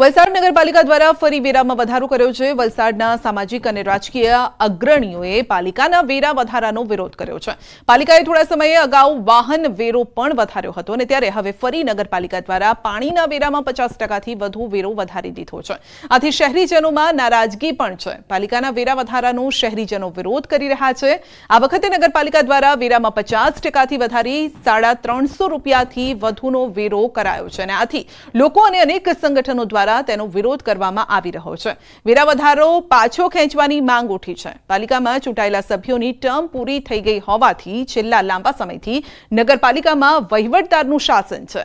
વલસાડ નગરપાલિકા દ્વારા ફરી વેરામાં વધારો કર્યો છે વલસાડના સામાજિક અને રાજકીય અગ્રણીઓએ પાલિકાના વેરા વધારાનો વિરોધ કર્યો છે પાલિકાએ થોડા સમય અગાઉ વાહન વેરો પણ વધાર્યો હતો અને ત્યારે હવે ફરી નગરપાલિકા દ્વારા પાણીના વેરામાં 50% થી વધુ વેરો વધારી દીધો છે આથી શહેરીજનોમાં નારાજગી પણ છે પાલિકાના વેરા વધારાનો શહેરીજનો વિરોધ કરી રહ્યા છે આ વખતે નગરપાલિકા દ્વારા વેરામાં 50% થી વધારી ₹350 થી વધુનો વેરો કરાયો છે અને આથી લોકો અને અનેક સંગઠનોએ દ્વારા તેનો વિરોધ કરવામાં આવી રહ્યો છે વેરા પાછો ખેંચવાની માંગ ઉઠી છે પાલિકામાં ચૂંટાયેલા સભ્યોની ટર્મ પૂરી થઈ ગઈ હોવાથી છેલ્લા લાંબા સમયથી નગરપાલિકામાં વહીવટદારનું શાસન છે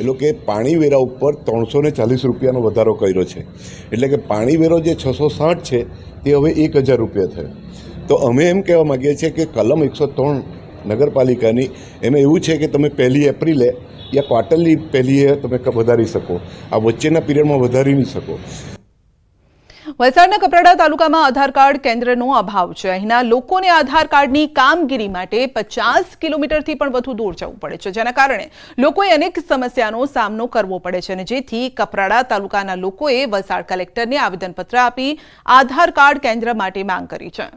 એ લોકોએ પાણી વેરા ઉપર ત્રણસો ને ચાલીસ રૂપિયાનો વધારો કર્યો છે એટલે કે પાણી વેરો જે છસો સાઠ છે તે હવે એક હજાર રૂપિયા થયો તો અમે એમ કહેવા માગીએ છીએ કે કલમ એકસો ત્રણ નગરપાલિકાની એમાં એવું છે કે તમે પહેલી એપ્રિલે યા ક્વાર્ટરલી પહેલીએ તમે વધારી શકો આ વચ્ચેના પીરિયડમાં વધારી નહીં શકો વલસાડના કપરાડા તાલુકામાં આધાર કાર્ડ કેન્દ્રનો અભાવ છે અહીંના લોકોને આધાર કાર્ડની કામગીરી માટે પચાસ કિલોમીટરથી પણ વધુ દૂર જવું પડે છે જેના કારણે લોકોએ અનેક સમસ્યાનો સામનો કરવો પડે છે અને જેથી કપરાડા તાલુકાના લોકોએ વલસાડ કલેક્ટરને આવેદનપત્ર આપી આધાર કાર્ડ કેન્દ્ર માટે માંગ કરી છે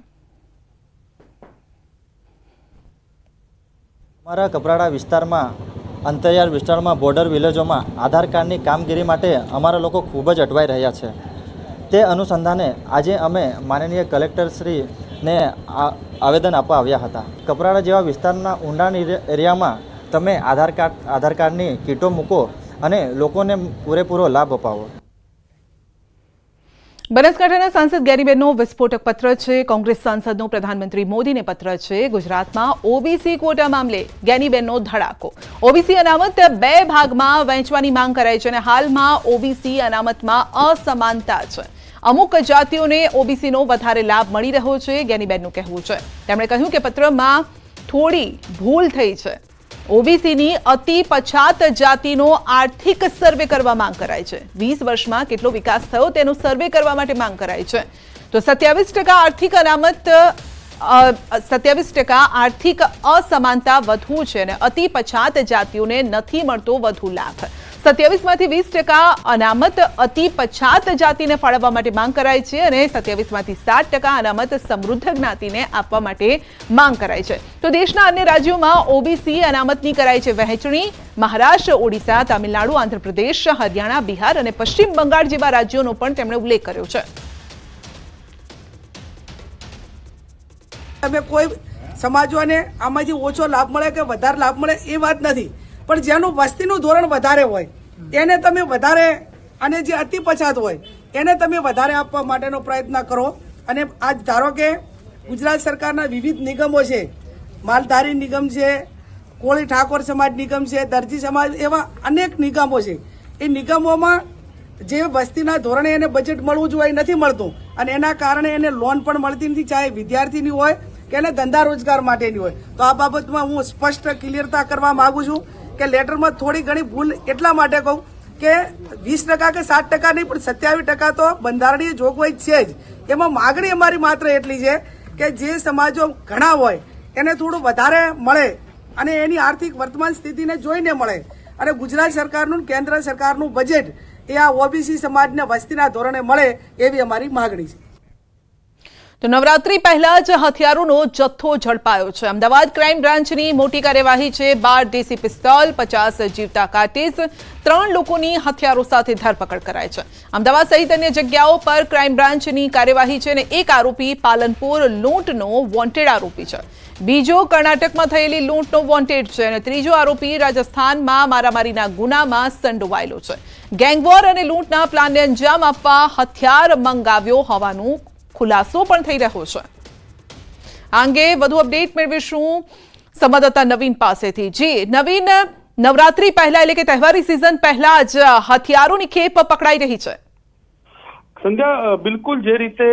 અમારા કપરાડા વિસ્તારમાં અંતરિયાળ વિસ્તારમાં બોર્ડર વિલેજોમાં આધાર કાર્ડની કામગીરી માટે અમારા લોકો ખૂબ જ અટવાઈ રહ્યા છે તે અનુસંધાને આજે અમે માનનીય કલેક્ટરશ્રીને આવેદન આપવા આવ્યા હતા કપરાડા જેવા વિસ્તારના ઊંડાણ એરિયામાં તમે આધાર કાર્ડ આધાર કાર્ડની કીટો મૂકો અને લોકોને પૂરેપૂરો લાભ અપાવો બનાસકાંઠાના સાંસદ ગેરીબેનનો વિસ્ફોટક પત્ર છે કોંગ્રેસ સાંસદનો પ્રધાનમંત્રી મોદીને પત્ર છે ગુજરાતમાં ઓબીસી કોટા મામલે ગેનીબેનનો ધડાકો ઓબીસી અનામત બે ભાગમાં વહેંચવાની માંગ કરાઈ છે અને હાલમાં ઓબીસી અનામતમાં અસમાનતા છે અમુક જાતિઓને ઓબીસીનો વધારે લાભ મળી રહ્યો છે ગેનીબેનનું કહેવું છે તેમણે કહ્યું કે પત્રમાં થોડી ભૂલ થઈ છે ઓબીસીની અતિ પછાત જાતિનો આર્થિક સર્વે કરવા માંગ કરાય છે વીસ વર્ષમાં કેટલો વિકાસ થયો તેનો સર્વે કરવા માટે માંગ કરાય છે તો સત્યાવીસ ટકા આર્થિક અનામત સત્યાવીસ ટકા આર્થિક અસમાનતા વધુ છે અને અતિ પછાત જાતિઓને નથી મળતો વધુ લાભ સત્યાવીસમાંથી વીસ ટકા અનામત અતિ પછાત જાતિને ફાળવવા માટે માંગ કરાય છે અને સત્યાવીસમાંથી સાત ટકા અનામત સમૃદ્ધ જ્ઞાતિને આપવા માટે માંગ કરાઈ છે તો દેશના અન્ય રાજ્યોમાં ઓબીસી અનામતની કરાઈ છે વહેંચણી મહારાષ્ટ્ર ઓડિશા તામિલનાડુ આંધ્રપ્રદેશ હરિયાણા બિહાર અને પશ્ચિમ બંગાળ જેવા રાજ્યોનો પણ તેમણે ઉલ્લેખ કર્યો છે તમે કોઈ સમાજોને આમાંથી ઓછો લાભ મળે કે વધારે લાભ મળે એ વાત નથી પણ જેનું વસ્તીનું ધોરણ વધારે હોય તેને તમે વધારે અને જે અતિ પછાત હોય એને તમે વધારે આપવા માટેનો પ્રયત્ન કરો અને આજ ધારો કે ગુજરાત સરકારના વિવિધ નિગમો છે માલધારી નિગમ છે કોળી ઠાકોર સમાજ નિગમ છે દરજી સમાજ એવા અનેક નિગમો છે એ નિગમોમાં જે વસ્તીના ધોરણે એને બજેટ મળવું જોઈએ નથી મળતું અને એના કારણે એને લોન પણ મળતી નથી ચાહે વિદ્યાર્થીની હોય કે એને ધંધા રોજગાર માટેની હોય તો આ બાબતમાં હું સ્પષ્ટ ક્લિયરતા કરવા માગું છું કે લેટરમાં થોડી ઘણી ભૂલ એટલા માટે કહું કે વીસ ટકા કે સાત ટકા નહીં પણ સત્યાવીસ ટકા તો બંધારણીય જોગવાઈ છે જ એમાં માગણી અમારી માત્ર એટલી છે કે જે સમાજો ઘણા હોય એને થોડું વધારે મળે અને એની આર્થિક વર્તમાન સ્થિતિને જોઈને મળે અને ગુજરાત સરકારનું કેન્દ્ર સરકારનું બજેટ એ આ ઓબીસી સમાજને વસ્તીના ધોરણે મળે એવી અમારી માગણી છે તો નવરાત્રી પહેલા જ હથિયારોનો જથ્થો ઝડપાયો છે અમદાવાદ ક્રાઇમ બ્રાન્ચની મોટી કાર્યવાહી છે બાર દેશી પિસ્તોલ પચાસ જીવતા કાટેસ ત્રણ લોકોની હથિયારો સાથે ધરપકડ કરાય છે અમદાવાદ સહિત અન્ય જગ્યાઓ પર ક્રાઇમ બ્રાન્ચની કાર્યવાહી છે અને એક આરોપી પાલનપુર લૂંટનો વોન્ટેડ આરોપી છે બીજો કર્ણાટકમાં થયેલી લૂંટનો વોન્ટેડ છે અને ત્રીજો આરોપી રાજસ્થાનમાં મારામારીના ગુનામાં સંડોવાયેલો છે ગેંગવોર અને લૂંટના પ્લાનને અંજામ આપવા હથિયાર મંગાવ્યો હોવાનું ખુલાસો પણ થઈ રહ્યો છે આ અંગે વધુ અપડેટ મેળવીશું સંવાદદાતા નવીન પાસેથી જી નવીન નવરાત્રી પહેલા એટલે કે તહેવારી સિઝન પહેલા જ હથિયારોની ખેપ પકડાઈ રહી છે સંધ્યા બિલકુલ જે રીતે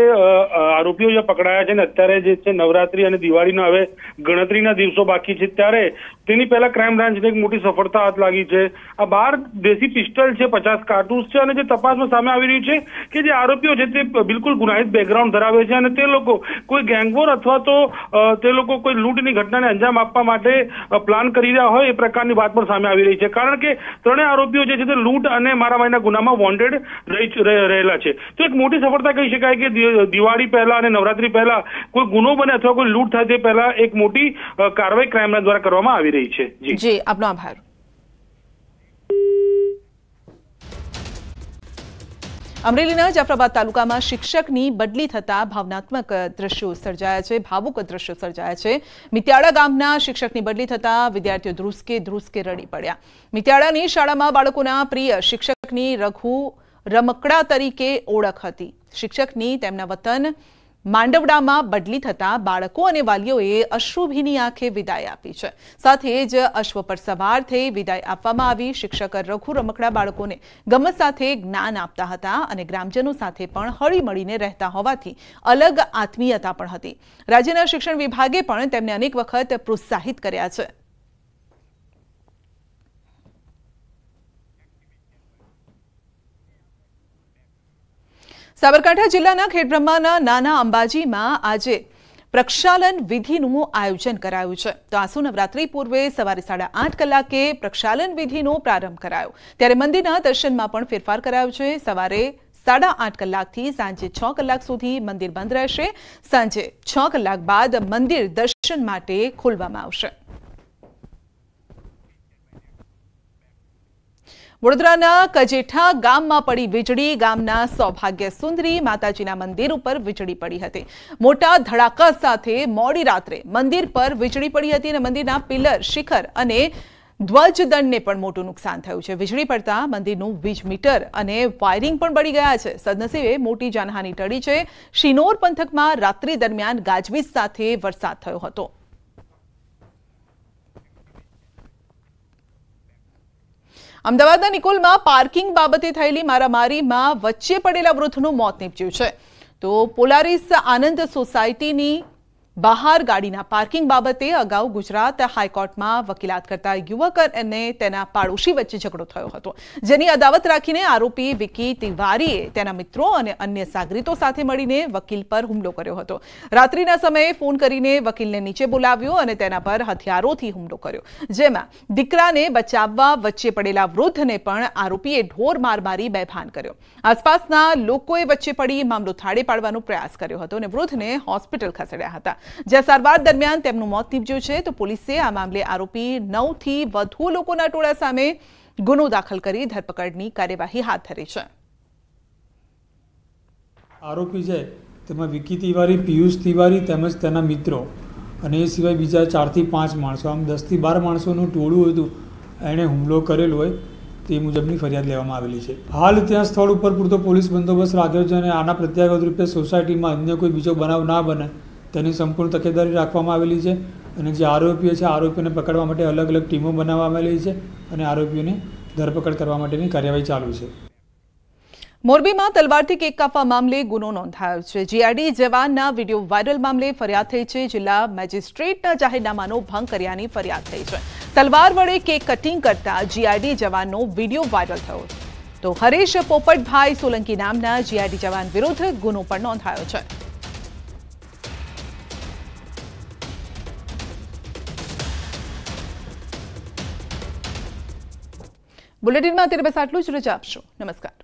આરોપીઓ જે પકડાયા છે ને અત્યારે જે છે નવરાત્રી અને દિવાળીના હવે ગણતરીના દિવસો બાકી છે ત્યારે તેની પહેલા ક્રાઇમ બ્રાન્ચને એક મોટી સફળતા હાથ લાગી છે આ બાર દેશી પિસ્ટલ છે પચાસ કાર્ટૂસ છે અને જે તપાસમાં સામે આવી રહ્યું છે કે જે આરોપીઓ છે તે બિલકુલ ગુનાહિત બેકગ્રાઉન્ડ ધરાવે છે અને તે લોકો કોઈ ગેંગવોર અથવા તો તે લોકો કોઈ લૂંટની ઘટનાને અંજામ આપવા માટે પ્લાન કરી રહ્યા હોય એ પ્રકારની વાત પણ સામે આવી રહી છે કારણ કે ત્રણેય આરોપીઓ જે છે તે લૂંટ અને મારામારીના ગુનામાં વોન્ટેડ રહેલા છે તો એક મોટી સફળતા કહી શકાય કે દિવાળી પહેલા અને નવરાત્રી પહેલા કોઈ ગુનો બને અથવા કોઈ લૂંટ થાય તે પહેલા એક મોટી કાર્યવાહી ક્રાઇમના દ્વારા કરવામાં આવી રહી છે જી આપનો આભાર અમરેલીના જાફરાબાદ તાલુકામાં શિક્ષકની બદલી થતા ભાવનાત્મક દ્રશ્યો સર્જાયા છે ભાવુક દ્રશ્યો સર્જાયા છે મિત્યાળા ગામના શિક્ષકની બદલી થતા વિદ્યાર્થીઓ ધ્રુસકે ધ્રુસકે રડી પડ્યા મિત્યાળાની શાળામાં બાળકોના પ્રિય શિક્ષકની રઘુ રમકડા તરીકે ઓળખ હતી શિક્ષકની તેમના વતન માંડવડામાં બદલી થતા બાળકો અને વાલીઓએ અશ્રુભીની આંખે વિદાય આપી છે સાથે જ અશ્વ પર સવાર થઈ વિદાય આપવામાં આવી શિક્ષક રઘુ રમકડા બાળકોને ગમત સાથે જ્ઞાન આપતા હતા અને ગ્રામજનો સાથે પણ હળીમળીને રહેતા હોવાથી અલગ આત્મીયતા પણ હતી રાજ્યના શિક્ષણ વિભાગે પણ તેમને અનેક વખત પ્રોત્સાહિત કર્યા છે સાબરકાંઠા જિલ્લાના ખેડબ્રહ્માના નાના અંબાજીમાં આજે પ્રક્ષાલન વિધિનું આયોજન કરાયું છે તો આસુ નવરાત્રી પૂર્વે સવારે સાડા આઠ કલાકે પ્રક્ષાલન વિધિનો પ્રારંભ કરાયો ત્યારે મંદિરના દર્શનમાં પણ ફેરફાર કરાયો છે સવારે સાડા આઠ કલાકથી સાંજે છ કલાક સુધી મંદિર બંધ રહેશે સાંજે છ કલાક બાદ મંદિર દર્શન માટે ખોલવામાં આવશે વડોદરાના કજેઠા ગામમાં પડી વીજળી ગામના સૌભાગ્ય સુંદરી માતાજીના મંદિર ઉપર વીજળી પડી હતી મોટા ધડાકા સાથે મોડી રાત્રે મંદિર પર વીજળી પડી હતી અને મંદિરના પિલર શિખર અને ધ્વજદંડને પણ મોટું નુકસાન થયું છે વીજળી પડતા મંદિરનું વીજ મીટર અને વાયરિંગ પણ બળી ગયા છે સદનસીબે મોટી જાનહાની ટળી છે શિનોર પંથકમાં રાત્રિ દરમિયાન ગાજવીજ સાથે વરસાદ થયો હતો અમદાવાદના નિકોલમાં પાર્કિંગ બાબતે થયેલી મારામારીમાં વચ્ચે પડેલા વૃદ્ધનું મોત નીપજ્યું છે તો પોલારીસ આનંદ સોસાયટીની બહાર ગાડીના પાર્કિંગ બાબતે અગાઉ ગુજરાત હાઈકોર્ટમાં વકીલાત કરતા યુવક અને તેના પાડોશી વચ્ચે ઝઘડો થયો હતો જેની અદાવત રાખીને આરોપી વિકી તિવારીએ તેના મિત્રો અને અન્ય સાગરીતો સાથે મળીને વકીલ પર હુમલો કર્યો હતો રાત્રિના સમયે ફોન કરીને વકીલને નીચે બોલાવ્યો અને તેના પર હથિયારોથી હુમલો કર્યો જેમાં દીકરાને બચાવવા વચ્ચે પડેલા વૃદ્ધને પણ આરોપીએ ઢોર માર મારી બેભાન કર્યો આસપાસના લોકોએ વચ્ચે પડી મામલો થાળે પાડવાનો પ્રયાસ કર્યો હતો અને વૃદ્ધને હોસ્પિટલ ખસેડ્યા હતા જ્યાં સારવાર દરમિયાન તેમનું મોત નીપજ્યું છે તો પોલીસે આ મામલે આરોપી નવથી વધુ લોકોના ટોળા સામે ગુનો દાખલ કરી ધરપકડની કાર્યવાહી હાથ ધરી છે આરોપી છે તેમાં વિકી તિવારી પિયુષ તિવારી તેમજ તેના મિત્રો અને એ સિવાય બીજા ચારથી પાંચ માણસો આમ દસથી બાર માણસોનું ટોળું હતું એણે હુમલો કરેલો હોય તે મુજબની ફરિયાદ લેવામાં આવેલી છે હાલ ત્યાં સ્થળ ઉપર પૂરતો પોલીસ બંદોબસ્ત રાખ્યો છે અને આના પ્રત્યાગત રૂપે સોસાયટીમાં અન્ય કોઈ બીજો બનાવ ના બને તેની સંપૂર્ણ તકેદારી રાખવામાં આવેલી છે અને જે આરોપીઓ છે આરોપીઓને પકડવા માટે અલગ અલગ ટીમો બનાવવામાં આવેલી છે અને આરોપીઓની ધરપકડ કરવા માટેની કાર્યવાહી ચાલુ છે મોરબીમાં તલવારથી કેક કાપવા મામલે ગુનો નોંધાયો છે જીઆરડી જવાનના વિડીયો વાયરલ મામલે ફરિયાદ થઈ છે જિલ્લા મેજિસ્ટ્રેટના જાહેરનામાનો ભંગ કર્યાની ફરિયાદ થઈ છે તલવાર વડે કેક કટિંગ કરતા જીઆરડી જવાનનો વિડીયો વાયરલ થયો તો હરેશ પોપટભાઈ સોલંકી નામના જીઆરડી જવાન વિરુદ્ધ ગુનો પણ નોંધાયો છે બુલેટિનમાં અત્યારે બસ આટલું જ રજા આપશો નમસ્કાર